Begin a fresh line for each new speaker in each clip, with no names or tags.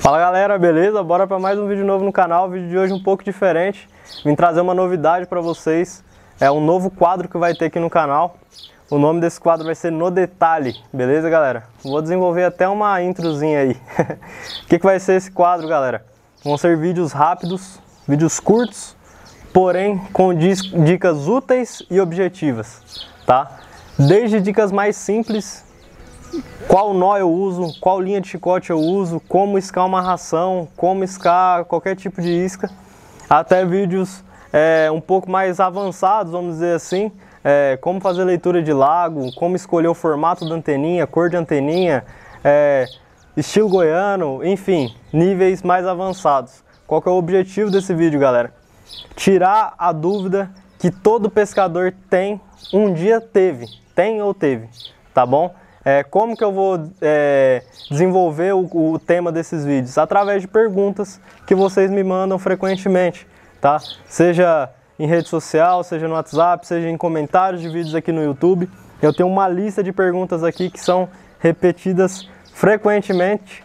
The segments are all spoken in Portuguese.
Fala galera, beleza? Bora para mais um vídeo novo no canal, o vídeo de hoje é um pouco diferente. Vim trazer uma novidade para vocês, é um novo quadro que vai ter aqui no canal. O nome desse quadro vai ser No Detalhe, beleza galera? Vou desenvolver até uma introzinha aí. O que, que vai ser esse quadro galera? Vão ser vídeos rápidos, vídeos curtos, porém com dicas úteis e objetivas, tá? Desde dicas mais simples qual nó eu uso, qual linha de chicote eu uso, como iscar uma ração, como iscar qualquer tipo de isca, até vídeos é, um pouco mais avançados, vamos dizer assim, é, como fazer leitura de lago, como escolher o formato da anteninha, cor de anteninha, é, estilo goiano, enfim, níveis mais avançados. Qual é o objetivo desse vídeo, galera? Tirar a dúvida que todo pescador tem, um dia teve, tem ou teve, tá bom? é, como que eu vou é, desenvolver o, o, tema desses vídeos? Através de perguntas que vocês me mandam frequentemente, tá? Seja em rede social, seja no WhatsApp, seja em comentários de vídeos aqui no YouTube. Eu tenho uma lista de perguntas aqui que são repetidas frequentemente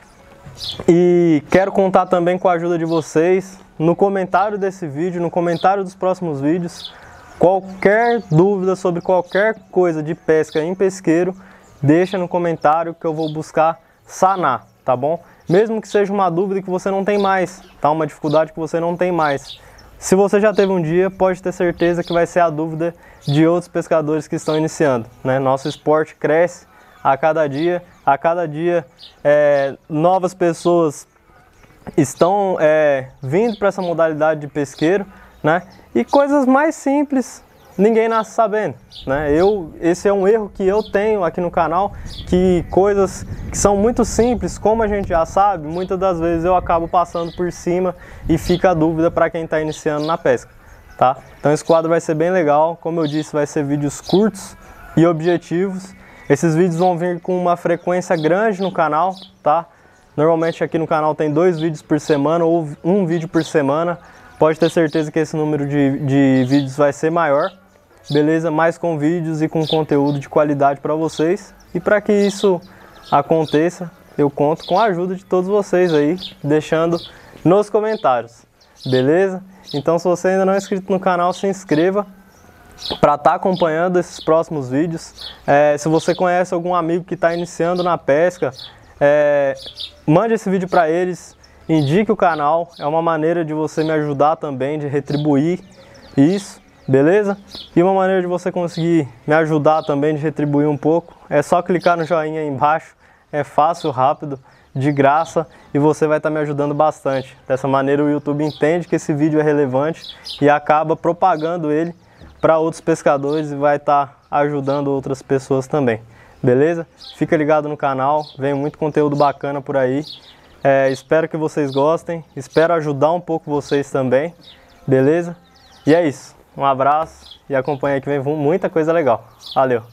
e quero contar também com a ajuda de vocês no comentário desse vídeo, no comentário dos próximos vídeos. Qualquer dúvida sobre qualquer coisa de pesca em pesqueiro, deixa no comentário que eu vou buscar sanar, tá bom? Mesmo que seja uma dúvida que você não tem mais, tá? Uma dificuldade que você não tem mais. Se você já teve um dia, pode ter certeza que vai ser a dúvida de outros pescadores que estão iniciando. Né? Nosso esporte cresce a cada dia, a cada dia é, novas pessoas estão é, vindo para essa modalidade de pesqueiro, né? E coisas mais simples ninguém nasce sabendo, né? Eu, esse é um erro que eu tenho aqui no canal, que coisas que são muito simples, como a gente já sabe, muitas das vezes eu acabo passando por cima e fica a dúvida para quem está iniciando na pesca, tá? Então esse quadro vai ser bem legal, como eu disse, vai ser vídeos curtos e objetivos. Esses vídeos vão vir com uma frequência grande no canal, tá? Normalmente aqui no canal tem dois vídeos por semana ou um vídeo por semana. Pode ter certeza que esse número de, de vídeos vai ser maior beleza? Mais com vídeos e com conteúdo de qualidade para vocês. E para que isso aconteça, eu conto com a ajuda de todos vocês aí, deixando nos comentários, beleza? Então, se você ainda não é inscrito no canal, se inscreva para estar tá acompanhando esses próximos vídeos. É, se você conhece algum amigo que está iniciando na pesca, é, mande esse vídeo para eles, indique o canal, é uma maneira de você me ajudar também, de retribuir isso beleza? E uma maneira de você conseguir me ajudar também, de retribuir um pouco, é só clicar no joinha aí embaixo, é fácil, rápido, de graça e você vai estar me ajudando bastante. Dessa maneira o YouTube entende que esse vídeo é relevante e acaba propagando ele para outros pescadores e vai estar ajudando outras pessoas também. Beleza? Fica ligado no canal, vem muito conteúdo bacana por aí. É, espero que vocês gostem, espero ajudar um pouco vocês também, beleza? E é isso. Um abraço e acompanha que vem muita coisa legal. Valeu!